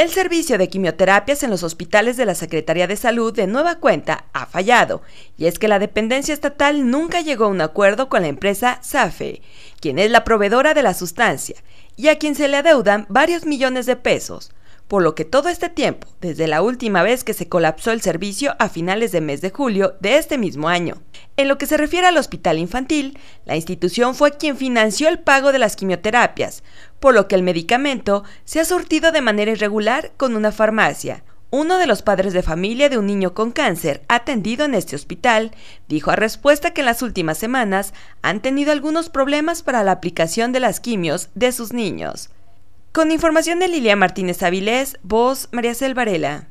El servicio de quimioterapias en los hospitales de la Secretaría de Salud de nueva cuenta ha fallado, y es que la dependencia estatal nunca llegó a un acuerdo con la empresa SAFE, quien es la proveedora de la sustancia, y a quien se le adeudan varios millones de pesos, por lo que todo este tiempo, desde la última vez que se colapsó el servicio a finales de mes de julio de este mismo año. En lo que se refiere al hospital infantil, la institución fue quien financió el pago de las quimioterapias, por lo que el medicamento se ha surtido de manera irregular con una farmacia. Uno de los padres de familia de un niño con cáncer atendido en este hospital dijo a respuesta que en las últimas semanas han tenido algunos problemas para la aplicación de las quimios de sus niños. Con información de Lilia Martínez Avilés, voz María Selvarela.